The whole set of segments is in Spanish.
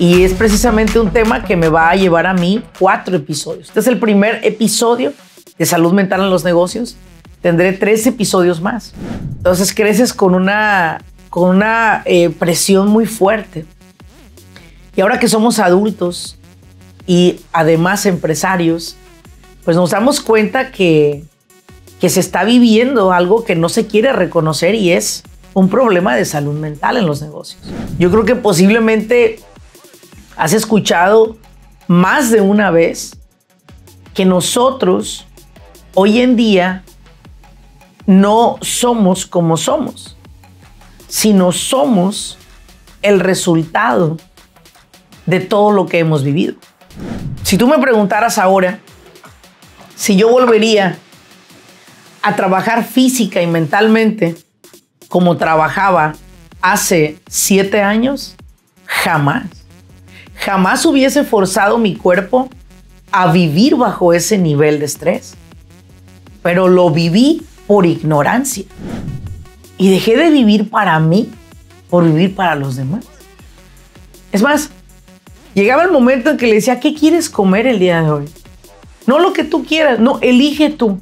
Y es precisamente un tema que me va a llevar a mí cuatro episodios. Este es el primer episodio de salud mental en los negocios. Tendré tres episodios más. Entonces creces con una, con una eh, presión muy fuerte. Y ahora que somos adultos y además empresarios, pues nos damos cuenta que, que se está viviendo algo que no se quiere reconocer y es un problema de salud mental en los negocios. Yo creo que posiblemente has escuchado más de una vez que nosotros hoy en día no somos como somos, sino somos el resultado de todo lo que hemos vivido. Si tú me preguntaras ahora si yo volvería a trabajar física y mentalmente como trabajaba hace siete años, jamás jamás hubiese forzado mi cuerpo a vivir bajo ese nivel de estrés. Pero lo viví por ignorancia. Y dejé de vivir para mí por vivir para los demás. Es más, llegaba el momento en que le decía, ¿qué quieres comer el día de hoy? No lo que tú quieras, no, elige tú.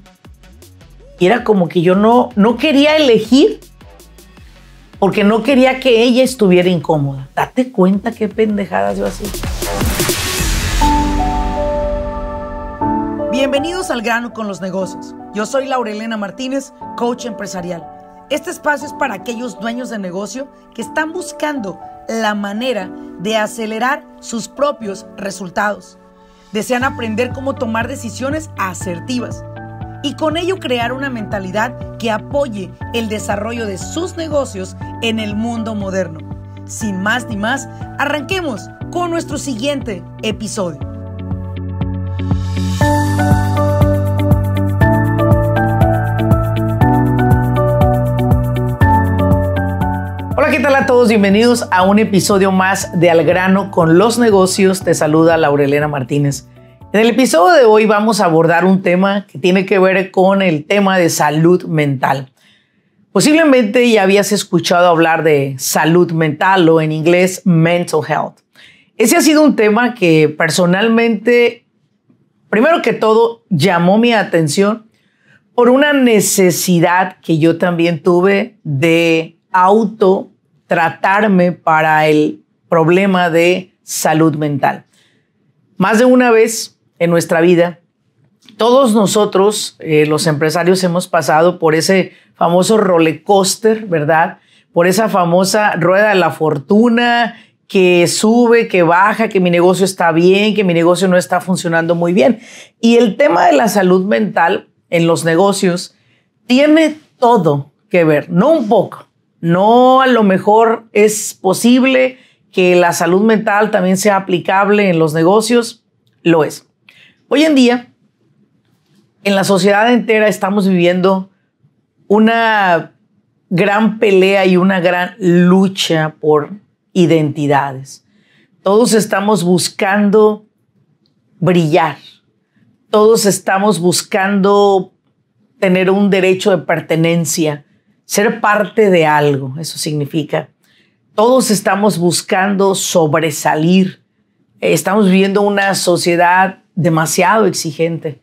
Y era como que yo no, no quería elegir porque no quería que ella estuviera incómoda. Date cuenta qué pendejadas yo hacía. Bienvenidos al grano con los negocios. Yo soy Laurelena Martínez, coach empresarial. Este espacio es para aquellos dueños de negocio que están buscando la manera de acelerar sus propios resultados. Desean aprender cómo tomar decisiones asertivas y con ello crear una mentalidad que apoye el desarrollo de sus negocios en el mundo moderno. Sin más ni más, arranquemos con nuestro siguiente episodio. Hola, ¿qué tal a todos? Bienvenidos a un episodio más de Al grano con los negocios. Te saluda Laurelena Martínez. En el episodio de hoy vamos a abordar un tema que tiene que ver con el tema de salud mental. Posiblemente ya habías escuchado hablar de salud mental o en inglés mental health. Ese ha sido un tema que personalmente, primero que todo, llamó mi atención por una necesidad que yo también tuve de auto tratarme para el problema de salud mental. Más de una vez en nuestra vida, todos nosotros, eh, los empresarios, hemos pasado por ese famoso roller coaster, ¿verdad? Por esa famosa rueda de la fortuna que sube, que baja, que mi negocio está bien, que mi negocio no está funcionando muy bien. Y el tema de la salud mental en los negocios tiene todo que ver, no un poco, no a lo mejor es posible que la salud mental también sea aplicable en los negocios, lo es. Hoy en día, en la sociedad entera estamos viviendo una gran pelea y una gran lucha por identidades. Todos estamos buscando brillar. Todos estamos buscando tener un derecho de pertenencia, ser parte de algo, eso significa. Todos estamos buscando sobresalir. Estamos viviendo una sociedad demasiado exigente.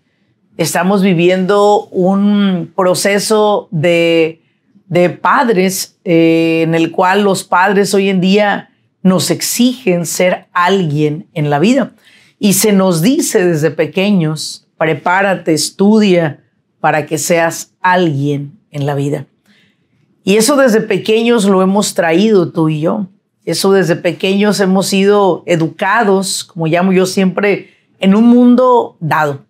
Estamos viviendo un proceso de, de padres eh, en el cual los padres hoy en día nos exigen ser alguien en la vida. Y se nos dice desde pequeños, prepárate, estudia para que seas alguien en la vida. Y eso desde pequeños lo hemos traído tú y yo. Eso desde pequeños hemos sido educados, como llamo yo siempre, en un mundo dado.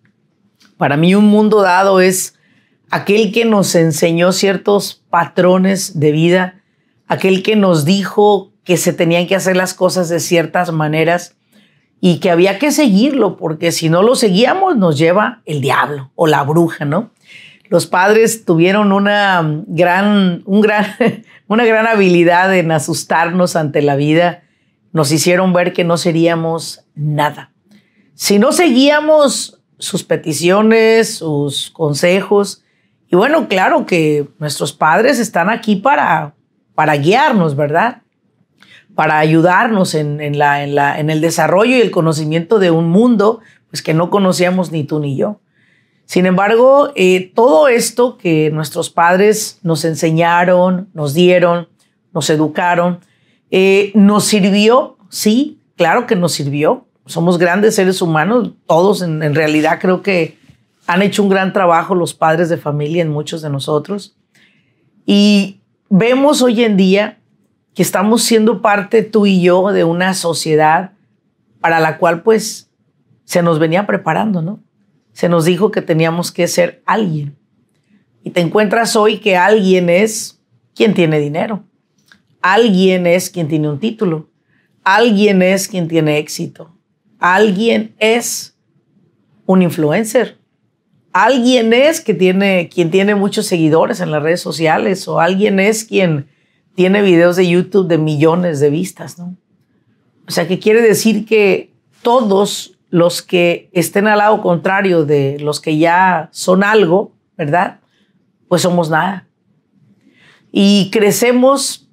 Para mí un mundo dado es aquel que nos enseñó ciertos patrones de vida, aquel que nos dijo que se tenían que hacer las cosas de ciertas maneras y que había que seguirlo, porque si no lo seguíamos nos lleva el diablo o la bruja, ¿no? Los padres tuvieron una gran, un gran, una gran habilidad en asustarnos ante la vida, nos hicieron ver que no seríamos nada si no seguíamos sus peticiones, sus consejos, y bueno, claro que nuestros padres están aquí para, para guiarnos, ¿verdad? Para ayudarnos en, la, en, la, en el desarrollo y el conocimiento de un mundo pues, que no conocíamos ni tú ni yo. Sin embargo, eh, todo esto que nuestros padres nos enseñaron, nos dieron, nos educaron, eh, nos sirvió, sí, claro que nos sirvió, somos grandes seres humanos, todos en, realidad creo que han hecho un gran trabajo los padres de familia en muchos de nosotros. Y vemos hoy en día que estamos siendo parte tú y yo de una sociedad para la cual pues se nos venía preparando, ¿no? Se nos dijo que teníamos que ser alguien. Y te encuentras hoy que alguien es quien tiene dinero. Alguien es quien tiene un título. Alguien es quien tiene éxito alguien es un influencer. Alguien es que tiene, quien tiene muchos seguidores en las redes sociales o alguien es quien tiene videos de YouTube de millones de vistas, O sea, que quiere decir que todos los que estén al lado contrario de los que ya son algo, ¿verdad? Pues somos nada. Y crecemos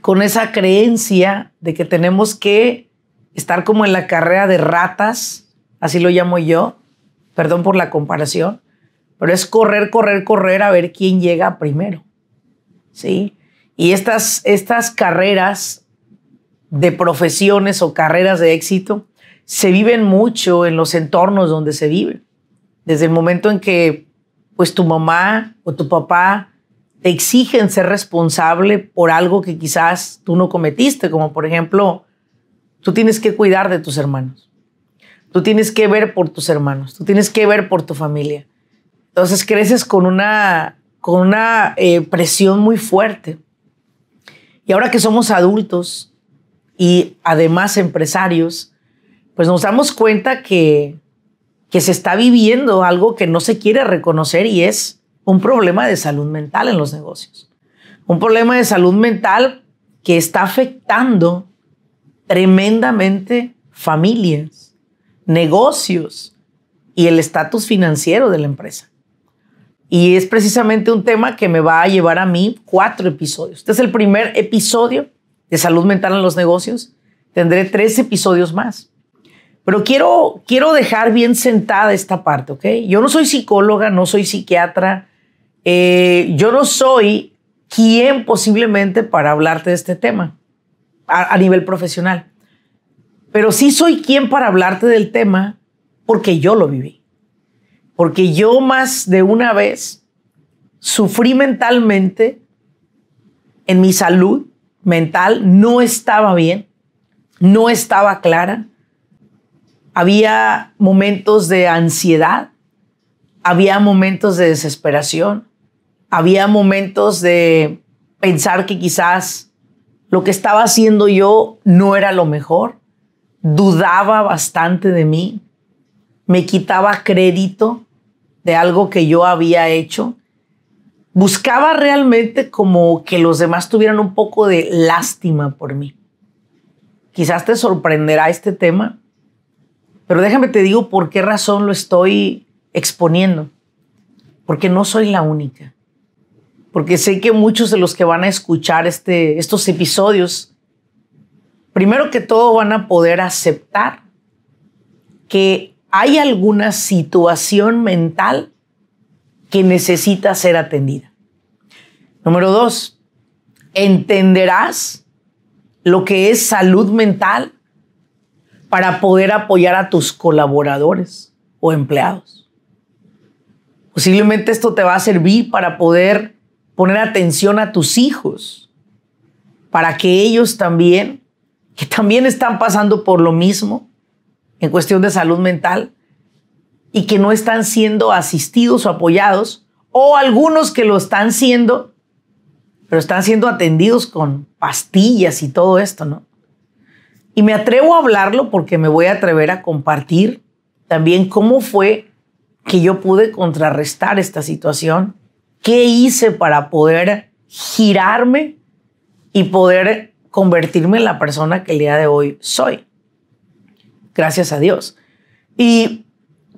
con esa creencia de que tenemos que estar como en la carrera de ratas, así lo llamo yo, perdón por la comparación, pero es correr, correr, correr a ver quién llega primero. ¿Sí? Y estas, estas carreras de profesiones o carreras de éxito se viven mucho en los entornos donde se viven. Desde el momento en que pues tu mamá o tu papá te exigen ser responsable por algo que quizás tú no cometiste, como por ejemplo Tú tienes que cuidar de tus hermanos. Tú tienes que ver por tus hermanos. Tú tienes que ver por tu familia. Entonces creces con una, con una eh, presión muy fuerte. Y ahora que somos adultos y además empresarios, pues nos damos cuenta que, que se está viviendo algo que no se quiere reconocer y es un problema de salud mental en los negocios. Un problema de salud mental que está afectando tremendamente familias, negocios y el estatus financiero de la empresa. Y es precisamente un tema que me va a llevar a mí cuatro episodios. Este es el primer episodio de salud mental en los negocios. Tendré tres episodios más. Pero quiero, quiero dejar bien sentada esta parte, ¿ok? Yo no soy psicóloga, no soy psiquiatra, eh, yo no soy quien posiblemente para hablarte de este tema a, nivel profesional. Pero sí soy quien para hablarte del tema porque yo lo viví. Porque yo más de una vez sufrí mentalmente, en mi salud mental no estaba bien, no estaba clara. Había momentos de ansiedad, había momentos de desesperación, había momentos de pensar que quizás lo que estaba haciendo yo no era lo mejor, dudaba bastante de mí, me quitaba crédito de algo que yo había hecho, buscaba realmente como que los demás tuvieran un poco de lástima por mí. Quizás te sorprenderá este tema, pero déjame te digo por qué razón lo estoy exponiendo, porque no soy la única porque sé que muchos de los que van a escuchar este, estos episodios, primero que todo van a poder aceptar que hay alguna situación mental que necesita ser atendida. Número dos, entenderás lo que es salud mental para poder apoyar a tus colaboradores o empleados. Posiblemente esto te va a servir para poder poner atención a tus hijos para que ellos también, que también están pasando por lo mismo en cuestión de salud mental y que no están siendo asistidos o apoyados, o algunos que lo están siendo, pero están siendo atendidos con pastillas y todo esto, ¿no? Y me atrevo a hablarlo porque me voy a atrever a compartir también cómo fue que yo pude contrarrestar esta situación ¿Qué hice para poder girarme y poder convertirme en la persona que el día de hoy soy? Gracias a Dios. Y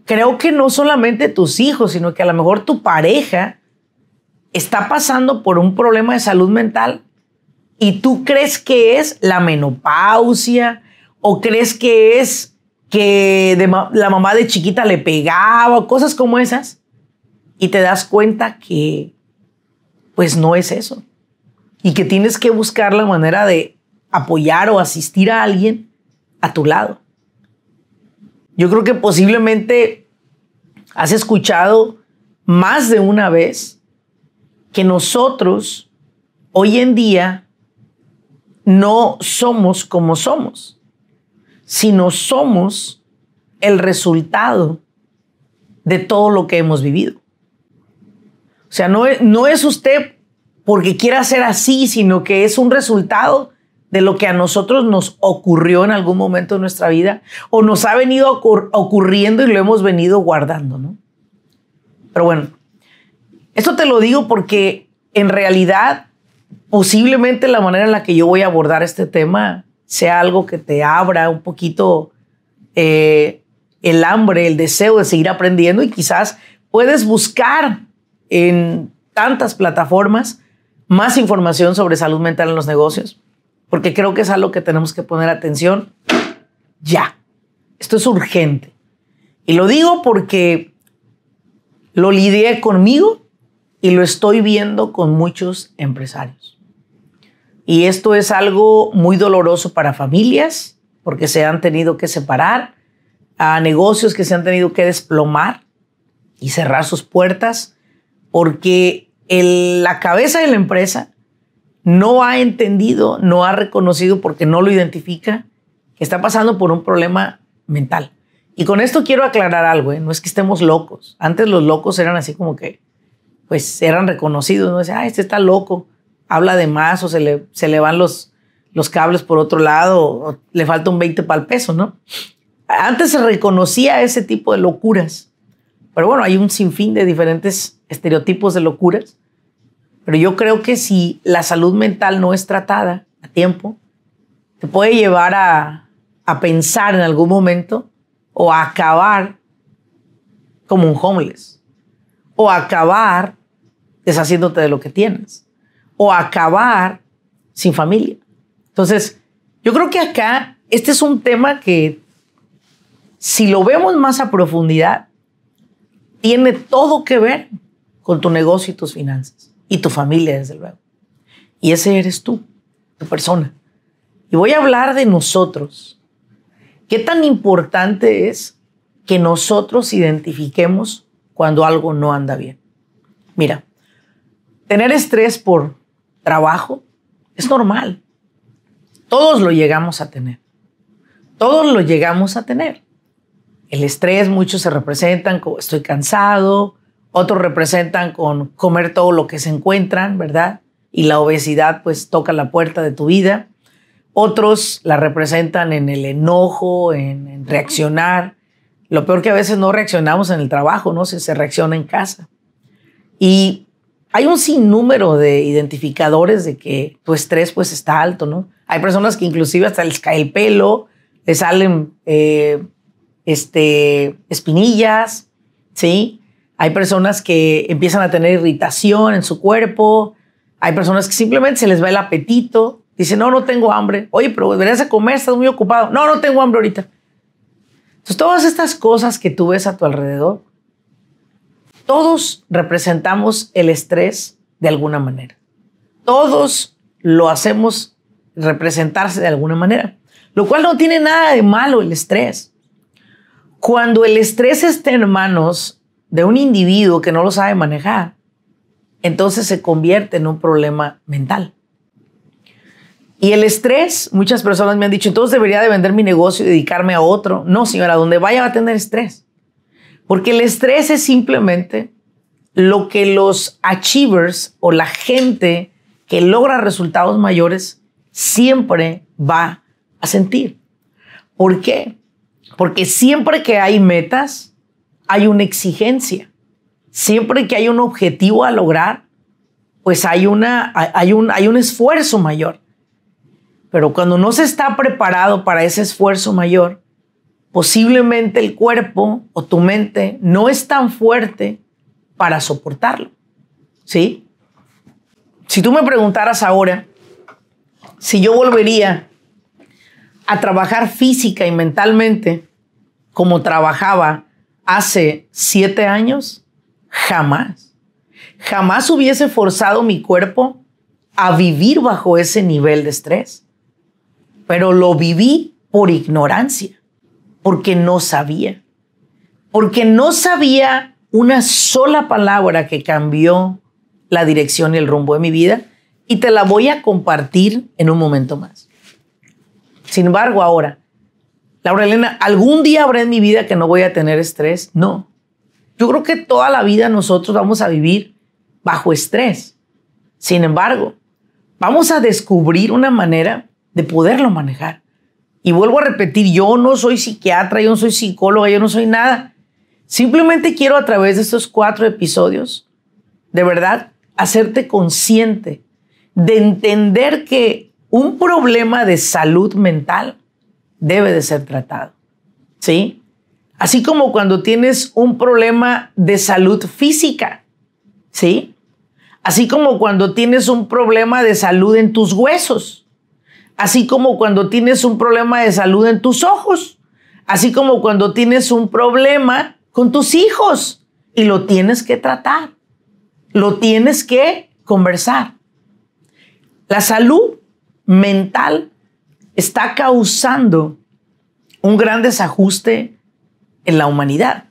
creo que no solamente tus hijos, sino que a lo mejor tu pareja está pasando por un problema de salud mental y tú crees que es la menopausia o crees que es que la mamá de chiquita le pegaba o cosas como esas y te das cuenta que pues no es eso y que tienes que buscar la manera de apoyar o asistir a alguien a tu lado. Yo creo que posiblemente has escuchado más de una vez que nosotros hoy en día no somos como somos, sino somos el resultado de todo lo que hemos vivido. O sea, no es, no es usted porque quiera ser así, sino que es un resultado de lo que a nosotros nos ocurrió en algún momento de nuestra vida o nos ha venido ocurriendo y lo hemos venido guardando, ¿no? Pero bueno, esto te lo digo porque en realidad posiblemente la manera en la que yo voy a abordar este tema sea algo que te abra un poquito eh, el hambre, el deseo de seguir aprendiendo y quizás puedes buscar en tantas plataformas más información sobre salud mental en los negocios, porque creo que es algo que tenemos que poner atención ya. Esto es urgente. Y lo digo porque lo lidié conmigo y lo estoy viendo con muchos empresarios. Y esto es algo muy doloroso para familias, porque se han tenido que separar, a negocios que se han tenido que desplomar y cerrar sus puertas porque la cabeza de la empresa no ha entendido, no ha reconocido porque no lo identifica, que está pasando por un problema mental. Y con esto quiero aclarar algo, ¿eh? no es que estemos locos. Antes los locos eran así como que, pues eran reconocidos, no decía, ah, este está loco, habla de más o se le, se le van los, los cables por otro lado, o le falta un 20 para el peso, ¿no? Antes se reconocía ese tipo de locuras pero bueno, hay un sinfín de diferentes estereotipos de locuras. Pero yo creo que si la salud mental no es tratada a tiempo, te puede llevar a, pensar en algún momento o a acabar como un homeless, o acabar deshaciéndote de lo que tienes, o acabar sin familia. Entonces, yo creo que acá este es un tema que si lo vemos más a profundidad, tiene todo que ver con tu negocio y tus finanzas y tu familia, desde luego. Y ese eres tú, tu persona. Y voy a hablar de nosotros. ¿Qué tan importante es que nosotros identifiquemos cuando algo no anda bien? Mira, tener estrés por trabajo es normal. Todos lo llegamos a tener. Todos lo llegamos a tener el estrés, muchos se representan con estoy cansado, otros representan con comer todo lo que se encuentran, ¿verdad? Y la obesidad pues toca la puerta de tu vida. Otros la representan en el enojo, en, reaccionar. Lo peor que a veces no reaccionamos en el trabajo, ¿no? Se, se reacciona en casa. Y hay un sinnúmero de identificadores de que tu estrés pues está alto, ¿no? Hay personas que inclusive hasta les cae el pelo, les salen... Eh, este, espinillas, ¿sí? Hay personas que empiezan a tener irritación en su cuerpo, hay personas que simplemente se les va el apetito, dicen, no, no tengo hambre, oye, pero deberías comer, estás muy ocupado, no, no tengo hambre ahorita. Entonces, todas estas cosas que tú ves a tu alrededor, todos representamos el estrés de alguna manera. Todos lo hacemos representarse de alguna manera, lo cual no tiene nada de malo el estrés. Cuando el estrés está en manos de un individuo que no lo sabe manejar, entonces se convierte en un problema mental. Y el estrés, muchas personas me han dicho, entonces debería de vender mi negocio y dedicarme a otro. No, señora, donde vaya va a tener estrés. Porque el estrés es simplemente lo que los achievers o la gente que logra resultados mayores siempre va a sentir. ¿Por qué? Porque siempre que hay metas, hay una exigencia. Siempre que hay un objetivo a lograr, pues hay, una, hay, un, hay un esfuerzo mayor. Pero cuando no se está preparado para ese esfuerzo mayor, posiblemente el cuerpo o tu mente no es tan fuerte para soportarlo. ¿Sí? Si tú me preguntaras ahora si yo volvería a trabajar física y mentalmente como trabajaba hace siete años, jamás, jamás hubiese forzado mi cuerpo a vivir bajo ese nivel de estrés. Pero lo viví por ignorancia, porque no sabía, porque no sabía una sola palabra que cambió la dirección y el rumbo de mi vida y te la voy a compartir en un momento más. Sin embargo, ahora, Laura Elena, ¿algún día habrá en mi vida que no voy a tener estrés? No. Yo creo que toda la vida nosotros vamos a vivir bajo estrés. Sin embargo, vamos a descubrir una manera de poderlo manejar. Y vuelvo a repetir, yo no soy psiquiatra, yo no soy psicóloga, yo no soy nada. Simplemente quiero a través de estos cuatro episodios, de verdad, hacerte consciente de entender que un problema de salud mental debe de ser tratado. ¿Sí? Así como cuando tienes un problema de salud física. ¿Sí? Así como cuando tienes un problema de salud en tus huesos. Así como cuando tienes un problema de salud en tus ojos. Así como cuando tienes un problema con tus hijos y lo tienes que tratar. Lo tienes que conversar. La salud mental está causando un gran desajuste en la humanidad.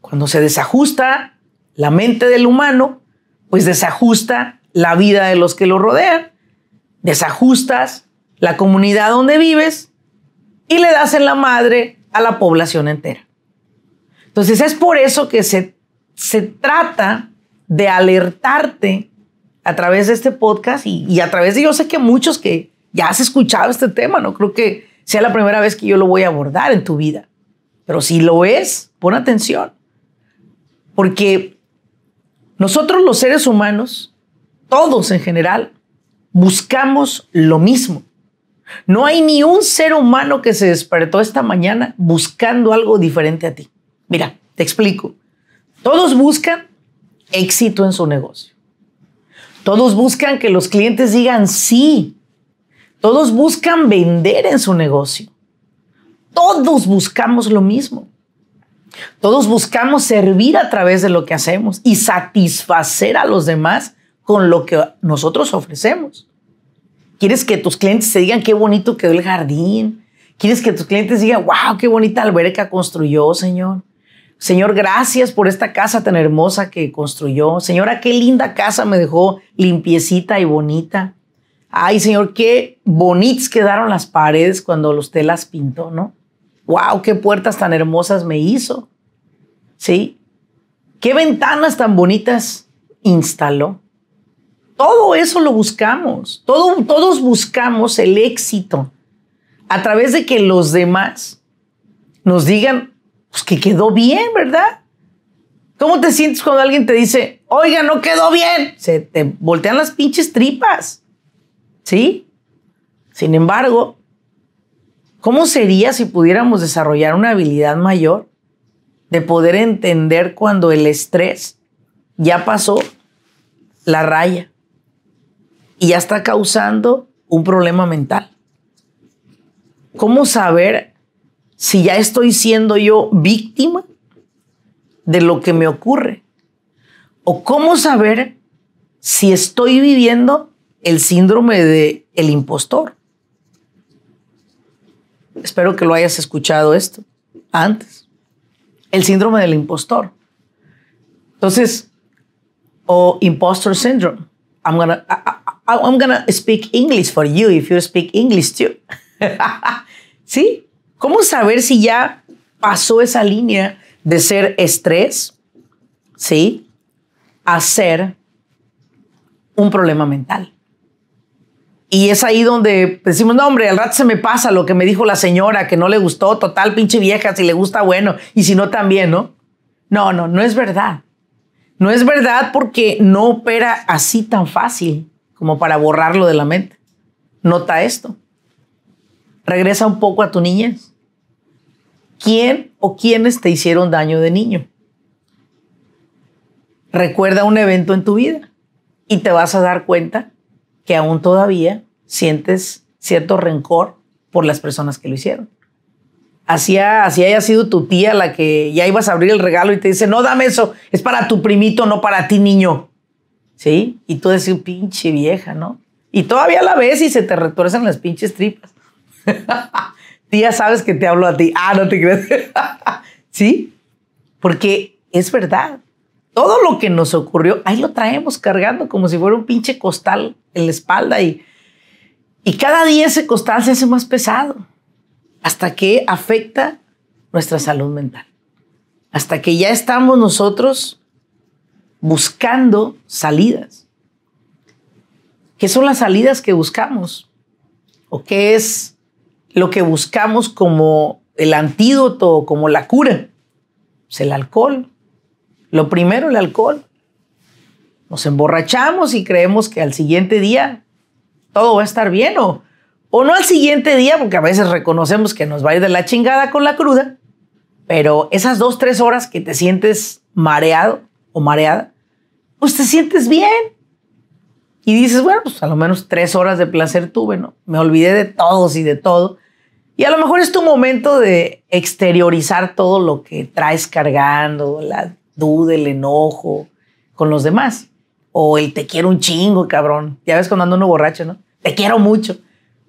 Cuando se desajusta la mente del humano, pues desajusta la vida de los que lo rodean, desajustas la comunidad donde vives y le das en la madre a la población entera. Entonces es por eso que se, se trata de alertarte a través de este podcast y, y a través de yo sé que muchos que, ya has escuchado este tema, no creo que sea la primera vez que yo lo voy a abordar en tu vida. Pero si lo es, pon atención. Porque nosotros los seres humanos, todos en general, buscamos lo mismo. No hay ni un ser humano que se despertó esta mañana buscando algo diferente a ti. Mira, te explico. Todos buscan éxito en su negocio. Todos buscan que los clientes digan sí todos buscan vender en su negocio. Todos buscamos lo mismo. Todos buscamos servir a través de lo que hacemos y satisfacer a los demás con lo que nosotros ofrecemos. Quieres que tus clientes se digan qué bonito quedó el jardín. Quieres que tus clientes digan, wow, qué bonita alberca construyó, Señor. Señor, gracias por esta casa tan hermosa que construyó. Señora, qué linda casa me dejó, limpiecita y bonita. Ay, señor, qué bonitas quedaron las paredes cuando los telas pintó, ¿no? Wow, qué puertas tan hermosas me hizo. ¿Sí? Qué ventanas tan bonitas instaló. Todo eso lo buscamos. Todo, todos buscamos el éxito a través de que los demás nos digan, pues que quedó bien, ¿verdad? ¿Cómo te sientes cuando alguien te dice, oiga, no quedó bien? Se te voltean las pinches tripas. ¿Sí? Sin embargo, ¿cómo sería si pudiéramos desarrollar una habilidad mayor de poder entender cuando el estrés ya pasó la raya y ya está causando un problema mental? ¿Cómo saber si ya estoy siendo yo víctima de lo que me ocurre? ¿O cómo saber si estoy viviendo el síndrome de el impostor. Espero que lo hayas escuchado esto antes. El síndrome del impostor. Entonces, o impostor syndrome. I'm gonna to I'm speak English for you if you speak English too. ¿Sí? ¿Cómo saber si ya pasó esa línea de ser estrés, ¿sí? A ser un problema mental? Y es ahí donde decimos, no, hombre, al rato se me pasa lo que me dijo la señora, que no le gustó, total, pinche vieja, si le gusta, bueno, y si no, también, ¿no? No, no, no es verdad. No es verdad porque no opera así tan fácil como para borrarlo de la mente. Nota esto. Regresa un poco a tu niñez. ¿Quién o quiénes te hicieron daño de niño? Recuerda un evento en tu vida y te vas a dar cuenta que aún todavía sientes cierto rencor por las personas que lo hicieron. Así, así, haya sido tu tía la que ya ibas a abrir el regalo y te dice, no, dame eso, es para tu primito, no para ti, niño. ¿Sí? Y tú decís, pinche vieja, ¿no? Y todavía la ves y se te retuercen las pinches tripas. tía, sabes que te hablo a ti. Ah, no te crees. ¿Sí? Porque es verdad todo lo que nos ocurrió, ahí lo traemos cargando como si fuera un pinche costal en la espalda y, y cada día ese costal se hace más pesado hasta que afecta nuestra salud mental, hasta que ya estamos nosotros buscando salidas. ¿Qué son las salidas que buscamos? ¿O qué es lo que buscamos como el antídoto, como la cura? es el alcohol, lo primero, el alcohol. Nos emborrachamos y creemos que al siguiente día todo va a estar bien o, no al siguiente día, porque a veces reconocemos que nos va a ir de la chingada con la cruda, pero esas dos, tres horas que te sientes mareado o mareada, pues te sientes bien. Y dices, bueno, pues a lo menos tres horas de placer tuve, ¿no? Me olvidé de todos y de todo. Y a lo mejor es tu momento de exteriorizar todo lo que traes cargando, la Dude, el enojo con los demás. O el te quiero un chingo, cabrón. Ya ves cuando ando uno borracho, ¿no? Te quiero mucho.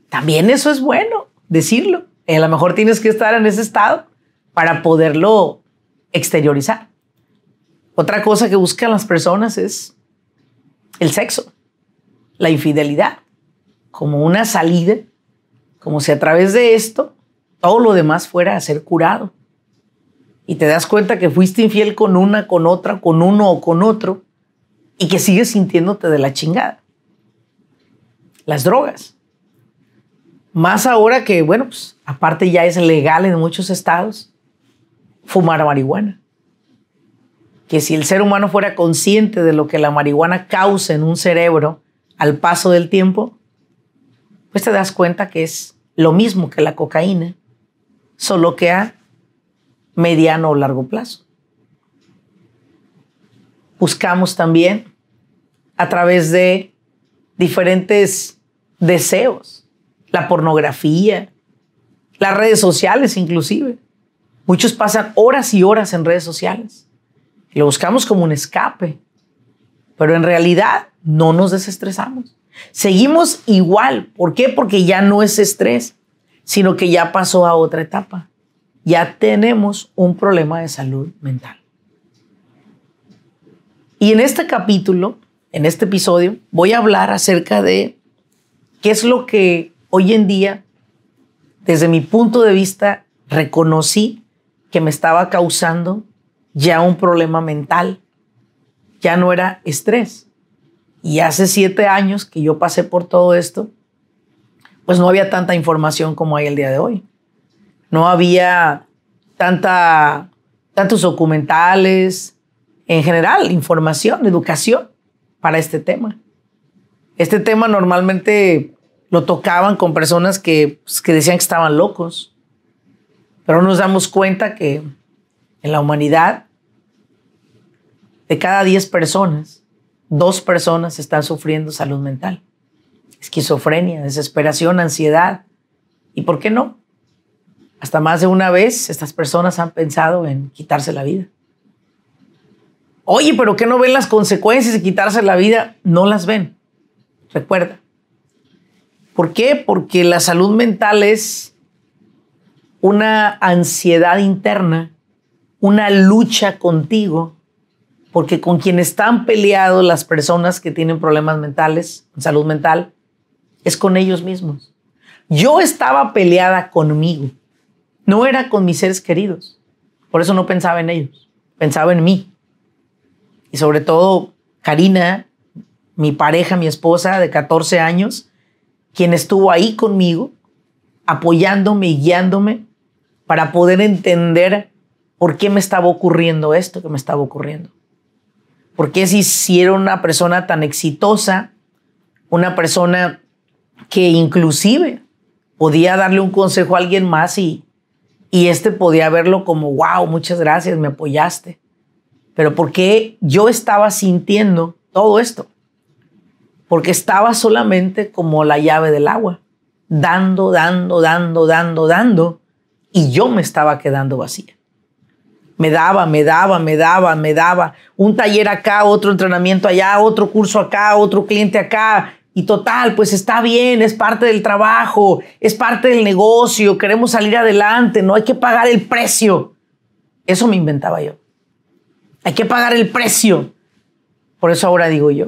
También eso es bueno decirlo. Eh, a lo mejor tienes que estar en ese estado para poderlo exteriorizar. Otra cosa que buscan las personas es el sexo, la infidelidad, como una salida, como si a través de esto todo lo demás fuera a ser curado y te das cuenta que fuiste infiel con una, con otra, con uno o con otro y que sigues sintiéndote de la chingada. Las drogas. Más ahora que, bueno, pues, aparte ya es legal en muchos estados fumar marihuana. Que si el ser humano fuera consciente de lo que la marihuana causa en un cerebro al paso del tiempo, pues te das cuenta que es lo mismo que la cocaína, solo que a mediano o largo plazo. Buscamos también a través de diferentes deseos, la pornografía, las redes sociales inclusive. Muchos pasan horas y horas en redes sociales. lo buscamos como un escape, pero en realidad no nos desestresamos. Seguimos igual. ¿Por qué? Porque ya no es estrés, sino que ya pasó a otra etapa ya tenemos un problema de salud mental. Y en este capítulo, en este episodio, voy a hablar acerca de qué es lo que hoy en día, desde mi punto de vista, reconocí que me estaba causando ya un problema mental. Ya no era estrés. Y hace siete años que yo pasé por todo esto, pues no había tanta información como hay el día de hoy no había tanta, tantos documentales, en general, información, educación para este tema. Este tema normalmente lo tocaban con personas que, pues, que decían que estaban locos, pero nos damos cuenta que en la humanidad, de cada 10 personas, dos personas están sufriendo salud mental, esquizofrenia, desesperación, ansiedad, ¿y por qué no? Hasta más de una vez estas personas han pensado en quitarse la vida. Oye, pero ¿qué no ven las consecuencias de quitarse la vida? No las ven. Recuerda. ¿Por qué? Porque la salud mental es una ansiedad interna, una lucha contigo, porque con quien están peleados las personas que tienen problemas mentales, salud mental, es con ellos mismos. Yo estaba peleada conmigo. No era con mis seres queridos. Por eso no pensaba en ellos. Pensaba en mí. Y sobre todo, Karina, mi pareja, mi esposa de 14 años, quien estuvo ahí conmigo, apoyándome y guiándome para poder entender por qué me estaba ocurriendo esto que me estaba ocurriendo. ¿Por qué si, si una persona tan exitosa, una persona que inclusive podía darle un consejo a alguien más y, y este podía verlo como, wow, muchas gracias, me apoyaste. Pero ¿por qué yo estaba sintiendo todo esto? Porque estaba solamente como la llave del agua, dando, dando, dando, dando, dando, y yo me estaba quedando vacía. Me daba, me daba, me daba, me daba. Un taller acá, otro entrenamiento allá, otro curso acá, otro cliente acá, y total, pues está bien, es parte del trabajo, es parte del negocio, queremos salir adelante, no hay que pagar el precio. Eso me inventaba yo. Hay que pagar el precio. Por eso ahora digo yo.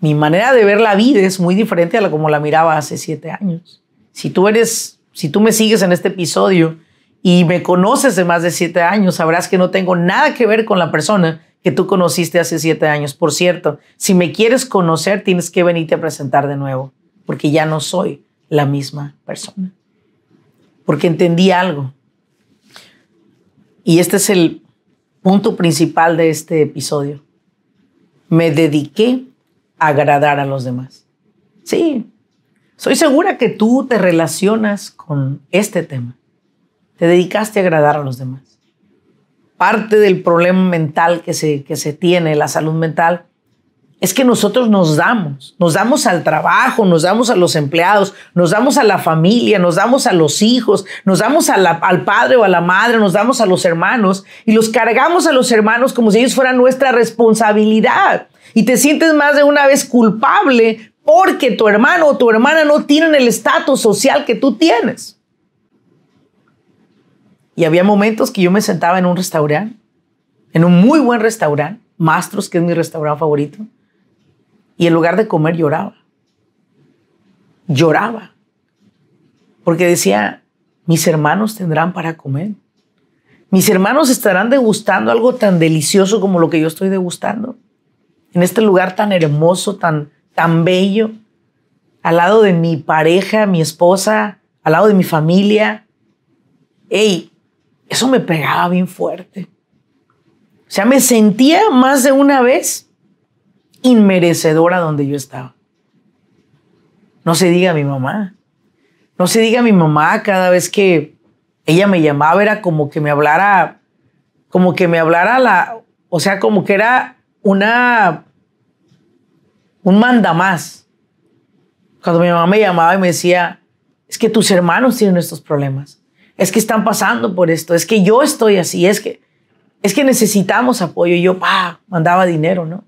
Mi manera de ver la vida es muy diferente a la como la miraba hace siete años. Si tú eres, si tú me sigues en este episodio y me conoces de más de siete años, sabrás que no tengo nada que ver con la persona que tú conociste hace siete años. Por cierto, si me quieres conocer, tienes que venirte a presentar de nuevo, porque ya no soy la misma persona. Porque entendí algo. Y este es el punto principal de este episodio. Me dediqué a agradar a los demás. Sí, soy segura que tú te relacionas con este tema. Te dedicaste a agradar a los demás parte del problema mental que se, que se tiene, la salud mental, es que nosotros nos damos, nos damos al trabajo, nos damos a los empleados, nos damos a la familia, nos damos a los hijos, nos damos al padre o a la madre, nos damos a los hermanos y los cargamos a los hermanos como si ellos fueran nuestra responsabilidad. Y te sientes más de una vez culpable porque tu hermano o tu hermana no tienen el estatus social que tú tienes. Y había momentos que yo me sentaba en un restaurante, en un muy buen restaurante, Mastros, que es mi restaurante favorito, y en lugar de comer lloraba. Lloraba. Porque decía, mis hermanos tendrán para comer. Mis hermanos estarán degustando algo tan delicioso como lo que yo estoy degustando. En este lugar tan hermoso, tan, tan bello, al lado de mi pareja, mi esposa, al lado de mi familia. ¡Ey! Eso me pegaba bien fuerte. O sea, me sentía más de una vez inmerecedora donde yo estaba. No se diga a mi mamá. No se diga a mi mamá cada vez que ella me llamaba era como que me hablara, como que me hablara la, o sea, como que era una, un manda más. Cuando mi mamá me llamaba y me decía, es que tus hermanos tienen estos problemas es que están pasando por esto, es que yo estoy así, es que, es que necesitamos apoyo. Y yo, pa, mandaba dinero, ¿no?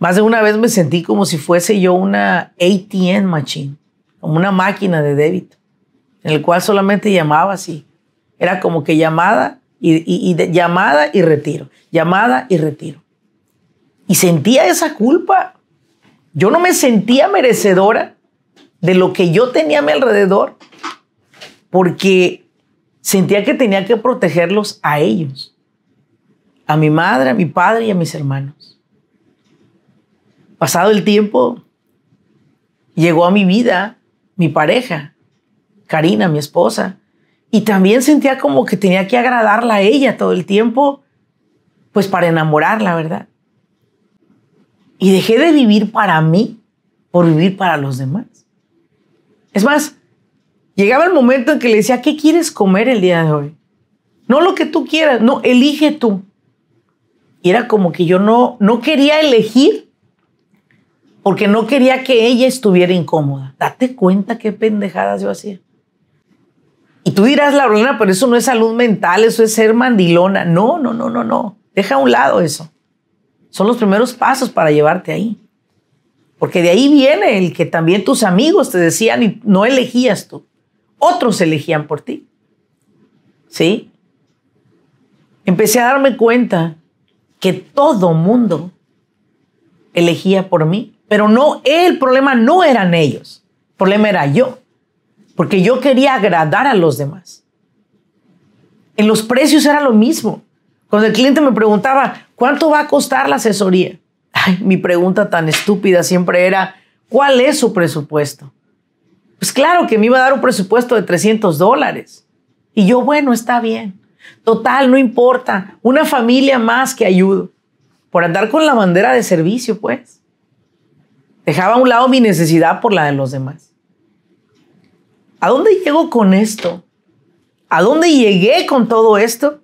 Más de una vez me sentí como si fuese yo una ATM machine, como una máquina de débito, en el cual solamente llamaba así. Era como que llamada y, llamada y retiro, llamada y retiro. Y sentía esa culpa. Yo no me sentía merecedora de lo que yo tenía a mi alrededor porque sentía que tenía que protegerlos a ellos, a mi madre, a mi padre y a mis hermanos. Pasado el tiempo, llegó a mi vida mi pareja, Karina, mi esposa, y también sentía como que tenía que agradarla a ella todo el tiempo, pues para enamorarla, ¿verdad? Y dejé de vivir para mí por vivir para los demás. Es más, Llegaba el momento en que le decía, ¿qué quieres comer el día de hoy? No lo que tú quieras, no, elige tú. Y era como que yo no, no quería elegir porque no quería que ella estuviera incómoda. Date cuenta qué pendejadas yo hacía. Y tú dirás, Laura, pero eso no es salud mental, eso es ser mandilona. No, no, no, no, no. Deja a un lado eso. Son los primeros pasos para llevarte ahí. Porque de ahí viene el que también tus amigos te decían y no elegías tú otros elegían por ti. ¿Sí? Empecé a darme cuenta que todo mundo elegía por mí, pero no, el problema no eran ellos, el problema era yo, porque yo quería agradar a los demás. En los precios era lo mismo. Cuando el cliente me preguntaba, ¿cuánto va a costar la asesoría? mi pregunta tan estúpida siempre era, ¿cuál es su presupuesto? Pues claro que me iba a dar un presupuesto de 300 dólares. Y yo, bueno, está bien. Total, no importa. Una familia más que ayudo. Por andar con la bandera de servicio, pues. Dejaba a un lado mi necesidad por la de los demás. ¿A dónde llego con esto? ¿A dónde llegué con todo esto?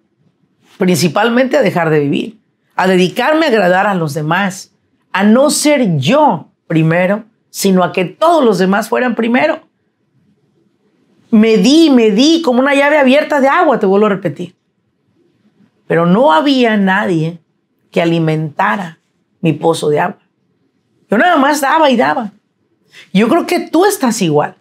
Principalmente a dejar de vivir, a dedicarme a agradar a los demás, a no ser yo primero, sino a que todos los demás fueran primero medí, medí como una llave abierta de agua, te vuelvo a repetir. Pero no había nadie que alimentara mi pozo de agua. Yo nada más daba y daba. Yo creo que tú estás igual.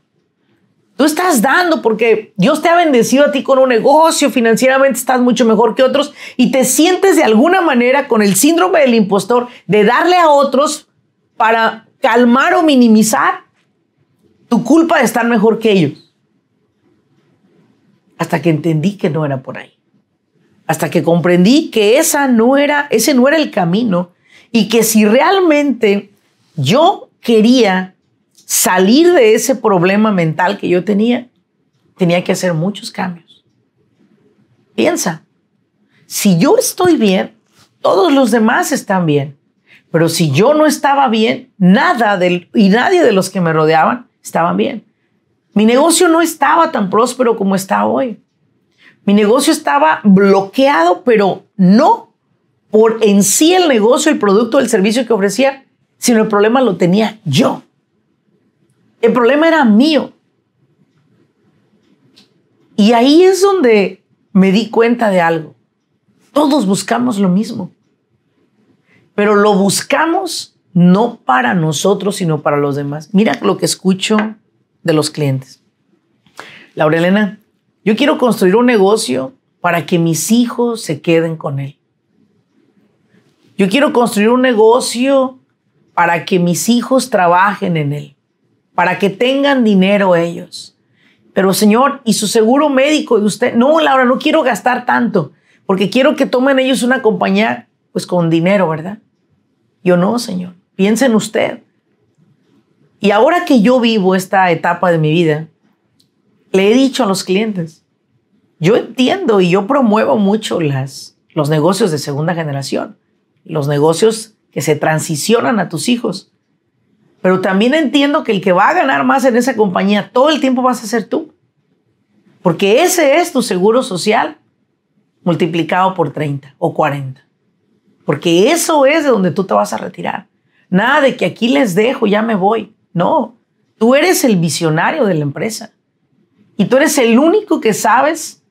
Tú estás dando porque Dios te ha bendecido a ti con un negocio, financieramente estás mucho mejor que otros y te sientes de alguna manera con el síndrome del impostor de darle a otros para calmar o minimizar tu culpa de estar mejor que ellos hasta que entendí que no era por ahí. Hasta que comprendí que esa no era, ese no era el camino y que si realmente yo quería salir de ese problema mental que yo tenía, tenía que hacer muchos cambios. Piensa, si yo estoy bien, todos los demás están bien. Pero si yo no estaba bien, nada del, y nadie de los que me rodeaban estaban bien. Mi negocio no estaba tan próspero como está hoy. Mi negocio estaba bloqueado, pero no por en sí el negocio, el producto, el servicio que ofrecía, sino el problema lo tenía yo. El problema era mío. Y ahí es donde me di cuenta de algo. Todos buscamos lo mismo, pero lo buscamos no para nosotros, sino para los demás. Mira lo que escucho de los clientes. Laura Elena, yo quiero construir un negocio para que mis hijos se queden con él. Yo quiero construir un negocio para que mis hijos trabajen en él, para que tengan dinero ellos. Pero señor, ¿y su seguro médico de usted? No, Laura, no quiero gastar tanto, porque quiero que tomen ellos una compañía pues con dinero, ¿verdad? Yo no, señor. Piensen usted. Y ahora que yo vivo esta etapa de mi vida, le he dicho a los clientes, yo entiendo y yo promuevo mucho las, los negocios de segunda generación, los negocios que se transicionan a tus hijos. Pero también entiendo que el que va a ganar más en esa compañía todo el tiempo vas a ser tú. Porque ese es tu seguro social multiplicado por 30 o 40. Porque eso es de donde tú te vas a retirar. Nada de que aquí les dejo, ya me voy. No, tú eres el visionario de la empresa. Y tú eres el único que sabes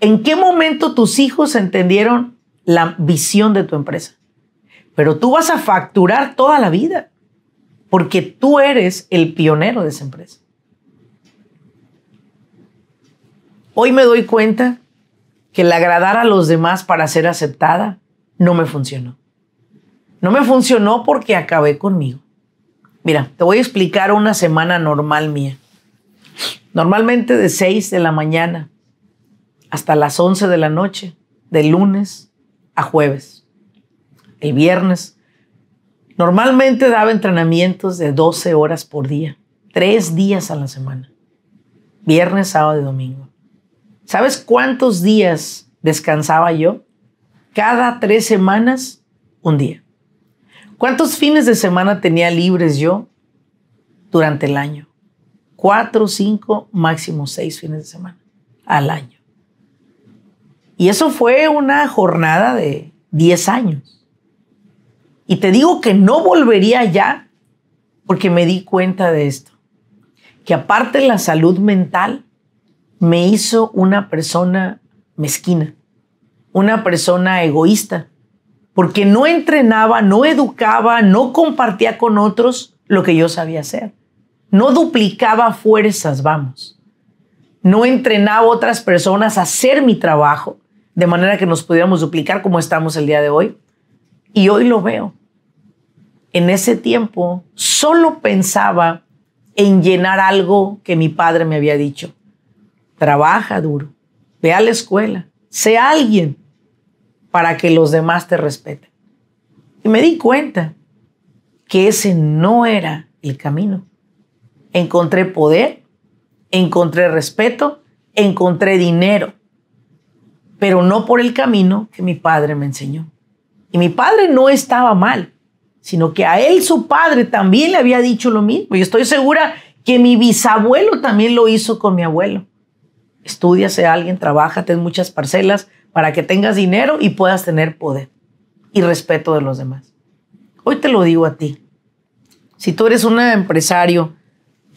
en qué momento tus hijos entendieron la visión de tu empresa. Pero tú vas a facturar toda la vida porque tú eres el pionero de esa empresa. Hoy me doy cuenta que el agradar a los demás para ser aceptada no me funcionó. No me funcionó porque acabé conmigo. Mira, te voy a explicar una semana normal mía. Normalmente de 6 de la mañana hasta las 11 de la noche, de lunes a jueves. El viernes. Normalmente daba entrenamientos de 12 horas por día, tres días a la semana. Viernes, sábado y domingo. ¿Sabes cuántos días descansaba yo? Cada tres semanas, un día. ¿Cuántos fines de semana tenía libres yo durante el año? Cuatro, cinco, máximo seis fines de semana al año. Y eso fue una jornada de diez años. Y te digo que no volvería ya porque me di cuenta de esto. Que aparte la salud mental me hizo una persona mezquina, una persona egoísta, porque no entrenaba, no educaba, no compartía con otros lo que yo sabía hacer. No duplicaba fuerzas, vamos. No entrenaba a otras personas a hacer mi trabajo de manera que nos pudiéramos duplicar como estamos el día de hoy. Y hoy lo veo. En ese tiempo solo pensaba en llenar algo que mi padre me había dicho. Trabaja duro, ve a la escuela, sé alguien, para que los demás te respeten. Y me di cuenta que ese no era el camino. Encontré poder, encontré respeto, encontré dinero, pero no por el camino que mi padre me enseñó. Y mi padre no estaba mal, sino que a él su padre también le había dicho lo mismo. Y estoy segura que mi bisabuelo también lo hizo con mi abuelo. Estudia, sea alguien, trabaja, ten muchas parcelas, para que tengas dinero y puedas tener poder y respeto de los demás. Hoy te lo digo a ti. Si tú eres un empresario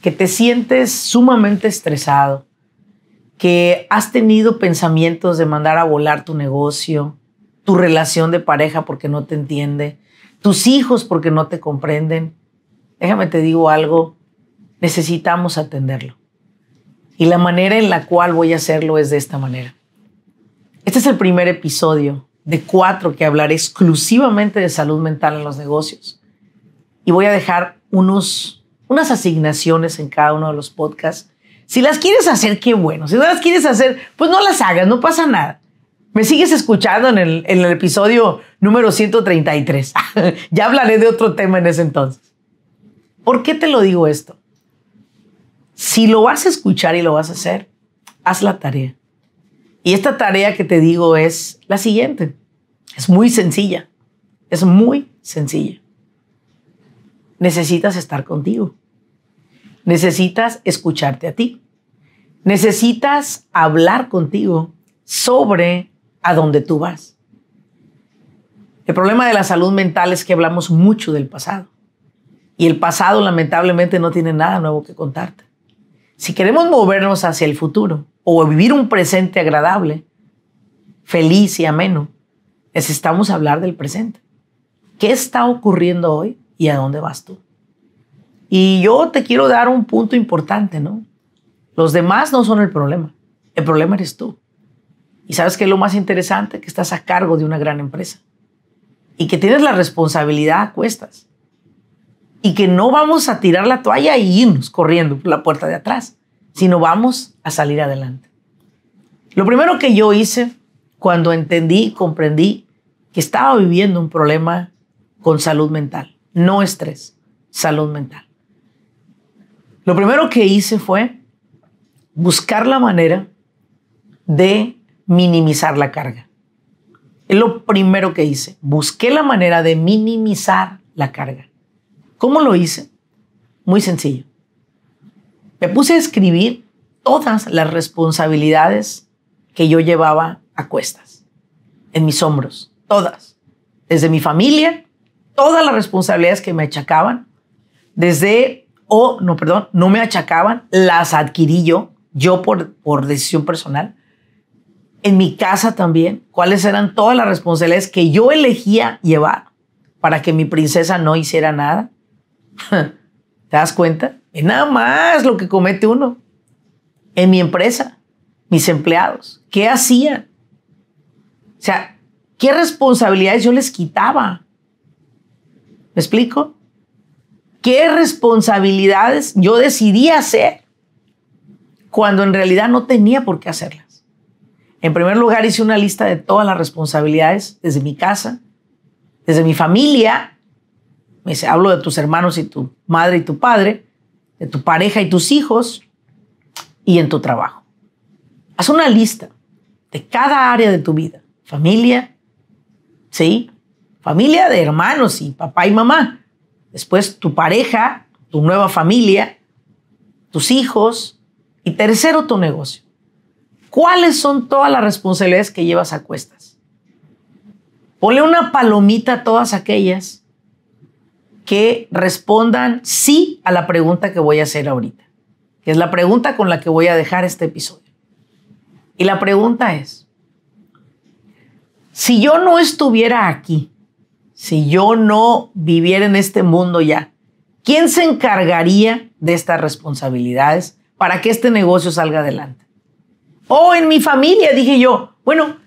que te sientes sumamente estresado, que has tenido pensamientos de mandar a volar tu negocio, tu relación de pareja porque no te entiende, tus hijos porque no te comprenden, déjame te digo algo, necesitamos atenderlo. Y la manera en la cual voy a hacerlo es de esta manera. Este es el primer episodio de cuatro que hablaré exclusivamente de salud mental en los negocios. Y voy a dejar unos, unas asignaciones en cada uno de los podcasts. Si las quieres hacer, qué bueno. Si no las quieres hacer, pues no las hagas, no pasa nada. Me sigues escuchando en el, en el episodio número 133. ya hablaré de otro tema en ese entonces. ¿Por qué te lo digo esto? Si lo vas a escuchar y lo vas a hacer, haz la tarea. Y esta tarea que te digo es la siguiente. Es muy sencilla. Es muy sencilla. Necesitas estar contigo. Necesitas escucharte a ti. Necesitas hablar contigo sobre a dónde tú vas. El problema de la salud mental es que hablamos mucho del pasado. Y el pasado lamentablemente no tiene nada nuevo que contarte. Si queremos movernos hacia el futuro o vivir un presente agradable, feliz y ameno, necesitamos hablar del presente. ¿Qué está ocurriendo hoy y a dónde vas tú? Y yo te quiero dar un punto importante, ¿no? Los demás no son el problema. El problema eres tú. Y sabes que lo más interesante, que estás a cargo de una gran empresa y que tienes la responsabilidad a cuestas y que no vamos a tirar la toalla y irnos corriendo por la puerta de atrás, sino vamos a salir adelante. Lo primero que yo hice cuando entendí, comprendí que estaba viviendo un problema con salud mental, no estrés, salud mental. Lo primero que hice fue buscar la manera de minimizar la carga. Es lo primero que hice. Busqué la manera de minimizar la carga. ¿Cómo lo hice? Muy sencillo. Me puse a escribir todas las responsabilidades que yo llevaba a cuestas, en mis hombros, todas. Desde mi familia, todas las responsabilidades que me achacaban, desde, o oh, no, perdón, no me achacaban, las adquirí yo, yo por, por decisión personal. En mi casa también, cuáles eran todas las responsabilidades que yo elegía llevar para que mi princesa no hiciera nada. ¿Te das cuenta? Es nada más lo que comete uno. En mi empresa, mis empleados, ¿qué hacían? O sea, ¿qué responsabilidades yo les quitaba? ¿Me explico? ¿Qué responsabilidades yo decidí hacer cuando en realidad no tenía por qué hacerlas? En primer lugar, hice una lista de todas las responsabilidades desde mi casa, desde mi familia, me dice, hablo de tus hermanos y tu madre y tu padre, de tu pareja y tus hijos y en tu trabajo. Haz una lista de cada área de tu vida. Familia, ¿sí? Familia de hermanos y papá y mamá. Después tu pareja, tu nueva familia, tus hijos y tercero tu negocio. ¿Cuáles son todas las responsabilidades que llevas a cuestas? Ponle una palomita a todas aquellas que respondan sí a la pregunta que voy a hacer ahorita, que es la pregunta con la que voy a dejar este episodio. Y la pregunta es, si yo no estuviera aquí, si yo no viviera en este mundo ya, ¿quién se encargaría de estas responsabilidades para que este negocio salga adelante? O en mi familia, dije yo, bueno,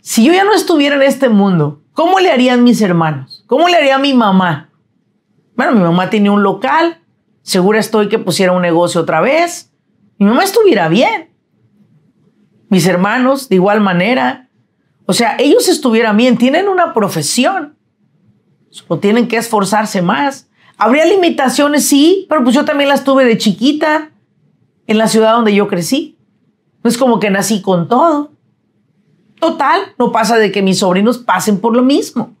si yo ya no estuviera en este mundo, ¿cómo le harían mis hermanos? ¿Cómo le haría mi mamá? Bueno, mi mamá tiene un local, segura estoy que pusiera un negocio otra vez. Mi mamá estuviera bien. Mis hermanos, de igual manera. O sea, ellos estuvieran bien, tienen una profesión. O tienen que esforzarse más. Habría limitaciones, sí, pero pues yo también las tuve de chiquita en la ciudad donde yo crecí. No es como que nací con todo. Total, no pasa de que mis sobrinos pasen por lo mismo.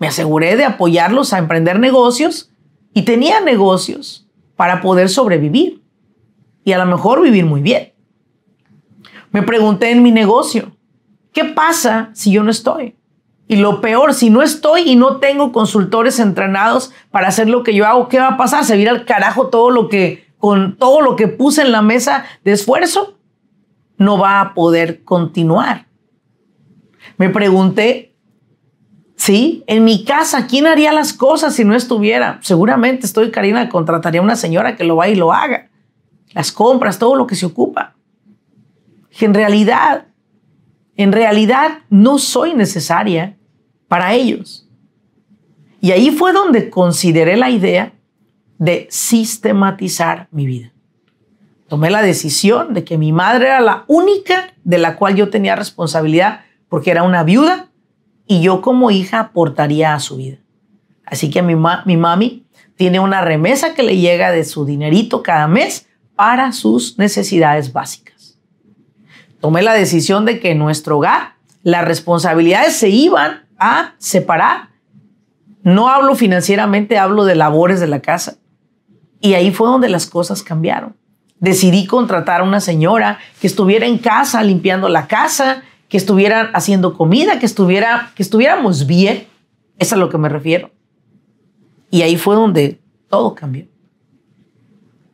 Me aseguré de apoyarlos a emprender negocios y tenía negocios para poder sobrevivir y a lo mejor vivir muy bien. Me pregunté en mi negocio, ¿qué pasa si yo no estoy? Y lo peor, si no estoy y no tengo consultores entrenados para hacer lo que yo hago, ¿qué va a pasar? ¿Se vira al carajo todo lo que con todo lo que puse en la mesa de esfuerzo? No va a poder continuar. Me pregunté en mi casa, ¿quién haría las cosas si no estuviera? Seguramente estoy, Karina, contrataría a una señora que lo vaya y lo haga. Las compras, todo lo que se ocupa. Que en realidad, en realidad no soy necesaria para ellos. Y ahí fue donde consideré la idea de sistematizar mi vida. Tomé la decisión de que mi madre era la única de la cual yo tenía responsabilidad porque era una viuda y yo como hija aportaría a su vida. Así que mi, mami tiene una remesa que le llega de su dinerito cada mes para sus necesidades básicas. Tomé la decisión de que en nuestro hogar las responsabilidades se iban a separar. No hablo financieramente, hablo de labores de la casa. Y ahí fue donde las cosas cambiaron. Decidí contratar a una señora que estuviera en casa limpiando la casa, que estuvieran haciendo comida, que, estuviera, que estuviéramos bien. Es a lo que me refiero. Y ahí fue donde todo cambió.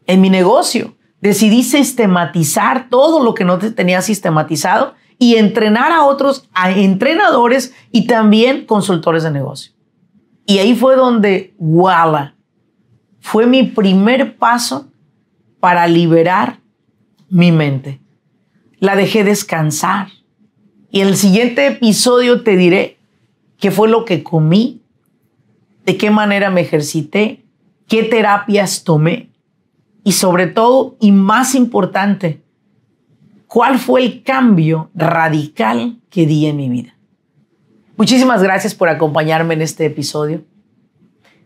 En mi negocio decidí sistematizar todo lo que no tenía sistematizado y entrenar a otros entrenadores y también consultores de negocio. Y ahí fue donde, wala, fue mi primer paso para liberar mi mente. La dejé descansar. Y en el siguiente episodio te diré qué fue lo que comí, de qué manera me ejercité, qué terapias tomé y sobre todo, y más importante, cuál fue el cambio radical que di en mi vida. Muchísimas gracias por acompañarme en este episodio.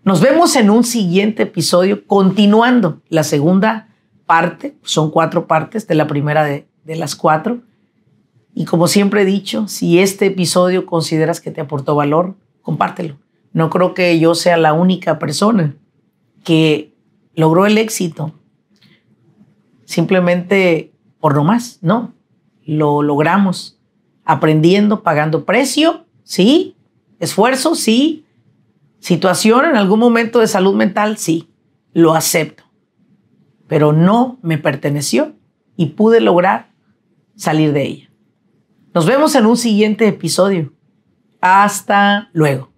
Nos vemos en un siguiente episodio continuando la segunda parte, son cuatro partes de la primera de, de las cuatro. Y como siempre he dicho, si este episodio consideras que te aportó valor, compártelo. No creo que yo sea la única persona que logró el éxito simplemente por más, no. Lo logramos aprendiendo, pagando precio, sí, esfuerzo, sí, situación en algún momento de salud mental, sí, lo acepto, pero no me perteneció y pude lograr salir de ella. Nos vemos en un siguiente episodio. Hasta luego.